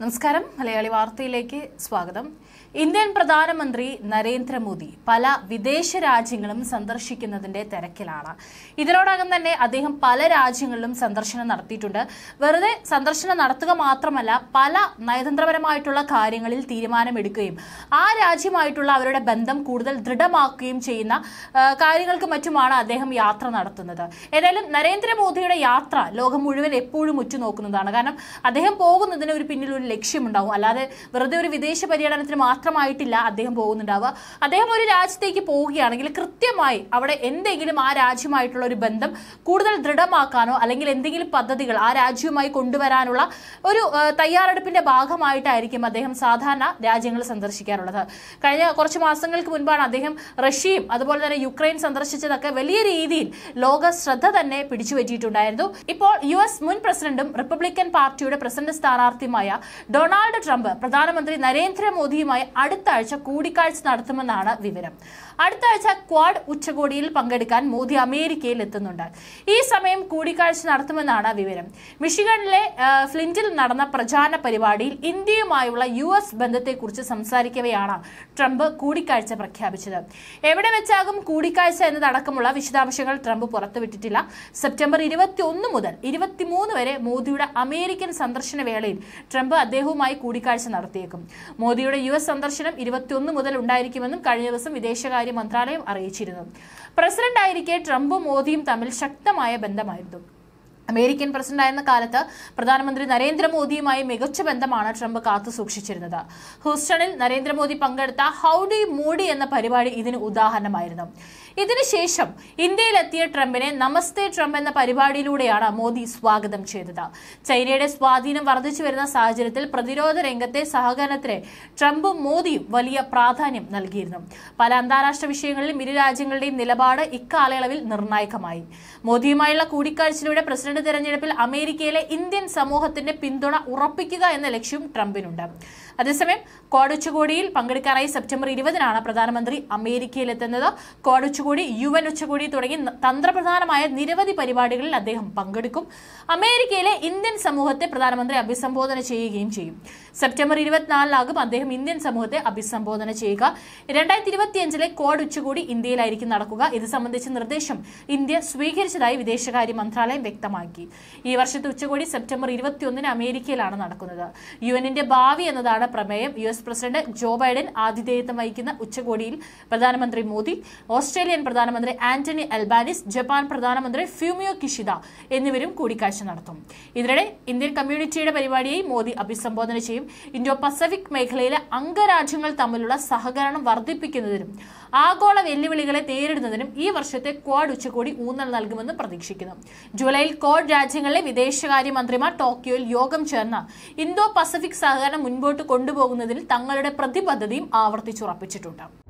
നമസ്കാരം മലയാളി വാർത്തയിലേക്ക് സ്വാഗതം ഇന്ത്യൻ പ്രധാനമന്ത്രി നരേന്ദ്രമോദി പല വിദേശ രാജ്യങ്ങളും സന്ദർശിക്കുന്നതിന്റെ തിരക്കിലാണ് ഇതിനോടകം തന്നെ അദ്ദേഹം പല രാജ്യങ്ങളിലും സന്ദർശനം നടത്തിയിട്ടുണ്ട് വെറുതെ സന്ദർശനം നടത്തുക മാത്രമല്ല പല നയതന്ത്രപരമായിട്ടുള്ള കാര്യങ്ങളിൽ തീരുമാനമെടുക്കുകയും ആ രാജ്യമായിട്ടുള്ള അവരുടെ ബന്ധം കൂടുതൽ ദൃഢമാക്കുകയും ചെയ്യുന്ന കാര്യങ്ങൾക്ക് മറ്റുമാണ് അദ്ദേഹം യാത്ര നടത്തുന്നത് ഏതായാലും നരേന്ദ്രമോദിയുടെ യാത്ര ലോകം മുഴുവൻ എപ്പോഴും ഉറ്റുനോക്കുന്നതാണ് കാരണം അദ്ദേഹം പോകുന്നതിന് ഒരു പിന്നിലുള്ള ഒരു ലക്ഷ്യമുണ്ടാവും അല്ലാതെ വെറുതെ ഒരു വിദേശ പര്യടനത്തിന് മാത്രമായിട്ടില്ല അദ്ദേഹം പോകുന്നുണ്ടാവുക അദ്ദേഹം ഒരു രാജ്യത്തേക്ക് പോവുകയാണെങ്കിൽ കൃത്യമായി അവിടെ എന്തെങ്കിലും ആ രാജ്യമായിട്ടുള്ള ഒരു ബന്ധം കൂടുതൽ ദൃഢമാക്കാനോ അല്ലെങ്കിൽ എന്തെങ്കിലും പദ്ധതികൾ ആ രാജ്യവുമായി കൊണ്ടുവരാനുള്ള ഒരു തയ്യാറെടുപ്പിന്റെ ഭാഗമായിട്ടായിരിക്കും അദ്ദേഹം സാധാരണ രാജ്യങ്ങൾ സന്ദർശിക്കാറുള്ളത് കഴിഞ്ഞ കുറച്ച് മാസങ്ങൾക്ക് മുൻപാണ് അദ്ദേഹം റഷ്യയും അതുപോലെ തന്നെ യുക്രൈൻ സന്ദർശിച്ചതൊക്കെ വലിയ രീതിയിൽ ലോക ശ്രദ്ധ തന്നെ പിടിച്ചുപറ്റിയിട്ടുണ്ടായിരുന്നു ഇപ്പോൾ യു എസ് മുൻ പ്രസിഡന്റും റിപ്പബ്ലിക്കൻ പാർട്ടിയുടെ പ്രസിഡന്റ് സ്ഥാനാർത്ഥിയുമായ ഡൊണാൾഡ് ട്രംപ് പ്രധാനമന്ത്രി നരേന്ദ്രമോദിയുമായി അടുത്ത ആഴ്ച കൂടിക്കാഴ്ച നടത്തുമെന്നാണ് വിവരം അടുത്ത ആഴ്ച ക്വാഡ് ഉച്ചകോടിയിൽ പങ്കെടുക്കാൻ മോദി അമേരിക്കയിൽ എത്തുന്നുണ്ട് ഈ സമയം കൂടിക്കാഴ്ച നടത്തുമെന്നാണ് വിവരം മിഷിഗണിലെ ഫ്ലിൻറ്റിൽ നടന്ന പ്രചാരണ പരിപാടിയിൽ ഇന്ത്യയുമായുള്ള യു എസ് ബന്ധത്തെക്കുറിച്ച് സംസാരിക്കവെയാണ് ട്രംപ് കൂടിക്കാഴ്ച പ്രഖ്യാപിച്ചത് എവിടെ വെച്ചാകും കൂടിക്കാഴ്ച എന്നതടക്കമുള്ള വിശദാംശങ്ങൾ ട്രംപ് പുറത്തുവിട്ടിട്ടില്ല സെപ്റ്റംബർ ഇരുപത്തി ഒന്ന് മുതൽ ഇരുപത്തിമൂന്ന് വരെ മോദിയുടെ അമേരിക്കൻ സന്ദർശന വേളയിൽ ട്രംപ് അദ്ദേഹവുമായി കൂടിക്കാഴ്ച നടത്തിയേക്കും മോദിയുടെ യു എസ് സന്ദർശനം ഇരുപത്തിയൊന്ന് മുതൽ ഉണ്ടായിരിക്കുമെന്നും കഴിഞ്ഞ ദിവസം വിദേശകാര്യ മന്ത്രാലയം അറിയിച്ചിരുന്നു പ്രസിഡന്റായിരിക്കെ ട്രംപും മോദിയും തമ്മിൽ ശക്തമായ ബന്ധമായിരുന്നു അമേരിക്കൻ പ്രസിഡന്റായിരുന്ന കാലത്ത് പ്രധാനമന്ത്രി നരേന്ദ്രമോദിയുമായി മികച്ച ബന്ധമാണ് ട്രംപ് കാത്തു സൂക്ഷിച്ചിരുന്നത് ഹൂസ്റ്റണിൽ നരേന്ദ്രമോദി പങ്കെടുത്ത ഹൗഡി മോഡി എന്ന പരിപാടി ഇതിന് ഉദാഹരണമായിരുന്നു ഇതിനുശേഷം ഇന്ത്യയിലെത്തിയ ട്രംപിനെ നമസ്തേ ട്രംപ് എന്ന പരിപാടിയിലൂടെയാണ് മോദി സ്വാഗതം ചെയ്തത് ചൈനയുടെ സ്വാധീനം വർദ്ധിച്ചു വരുന്ന സാഹചര്യത്തിൽ പ്രതിരോധ രംഗത്തെ സഹകരണത്തിന് ട്രംപും മോദിയും വലിയ പ്രാധാന്യം നൽകിയിരുന്നു പല അന്താരാഷ്ട്ര വിഷയങ്ങളിലും ഇരു രാജ്യങ്ങളുടെയും നിലപാട് ഇക്കാലയളവിൽ നിർണായകമായി മോദിയുമായുള്ള കൂടിക്കാഴ്ചയിലൂടെ പ്രസിഡന്റ് തെരഞ്ഞെടുപ്പിൽ അമേരിക്കയിലെ ഇന്ത്യൻ സമൂഹത്തിന്റെ പിന്തുണ ഉറപ്പിക്കുക എന്ന ലക്ഷ്യം ട്രംപിനുണ്ട് അതേസമയം കോടുച്ചുകൂടിയിൽ പങ്കെടുക്കാനായി സെപ്റ്റംബർ ഇരുപതിനാണ് പ്രധാനമന്ത്രി അമേരിക്കയിലെത്തുന്നത് കോടുച്ചു ഉച്ചകോടി യു എൻ ഉച്ചകോടി തുടങ്ങി തന്ത്രപ്രധാനമായ നിരവധി പരിപാടികളിൽ അദ്ദേഹം പങ്കെടുക്കും അമേരിക്കയിലെ ഇന്ത്യൻ സമൂഹത്തെ പ്രധാനമന്ത്രി അഭിസംബോധന ചെയ്യുകയും ചെയ്യും സെപ്റ്റംബർ ഇരുപത്തിനാലിനാകും അദ്ദേഹം ഇന്ത്യൻ സമൂഹത്തെ അഭിസംബോധന ചെയ്യുക രണ്ടായിരത്തി ഇരുപത്തിയഞ്ചിലെ കോഡ് ഉച്ചകോടി ഇന്ത്യയിലായിരിക്കും നടക്കുക ഇത് സംബന്ധിച്ച നിർദ്ദേശം ഇന്ത്യ സ്വീകരിച്ചതായി വിദേശകാര്യ മന്ത്രാലയം വ്യക്തമാക്കി ഈ വർഷത്തെ ഉച്ചകോടി സെപ്റ്റംബർ ഇരുപത്തിയൊന്നിന് അമേരിക്കയിലാണ് നടക്കുന്നത് യു എന്നിന്റെ ഭാവി എന്നതാണ് പ്രമേയം U S president Joe Biden ആതിഥേയത്വം വഹിക്കുന്ന ഉച്ചകോടിയിൽ പ്രധാനമന്ത്രി മോദി ഓസ്ട്രേലിയ പ്രധാനമന്ത്രി ആന്റണി അൽബാനിസ് ജപ്പാൻ പ്രധാനമന്ത്രി ഫ്യൂമിയോ കിഷിദ എന്നിവരും കൂടിക്കാഴ്ച നടത്തും ഇതിനിടെ ഇന്ത്യൻ കമ്മ്യൂണിറ്റിയുടെ പരിപാടിയെ മോദി അഭിസംബോധന ചെയ്യും ഇന്തോ പസഫിക് മേഖലയിലെ അംഗരാജ്യങ്ങൾ തമ്മിലുള്ള സഹകരണം വർദ്ധിപ്പിക്കുന്നതിനും ആഗോള വെല്ലുവിളികളെ നേരിടുന്നതിനും ഈ വർഷത്തെ ക്വാഡ് ഉച്ചകോടി ഊന്നൽ നൽകുമെന്ന് പ്രതീക്ഷിക്കുന്നു ജൂലൈയിൽ ക്വാഡ് രാജ്യങ്ങളിലെ വിദേശകാര്യമന്ത്രിമാർ ടോക്കിയോയിൽ യോഗം ചേർന്ന ഇന്തോ പസഫിക് സഹകരണം മുൻപോട്ട് കൊണ്ടുപോകുന്നതിൽ തങ്ങളുടെ പ്രതിബദ്ധതയും ആവർത്തിച്ചുറപ്പിച്ചിട്ടുണ്ട്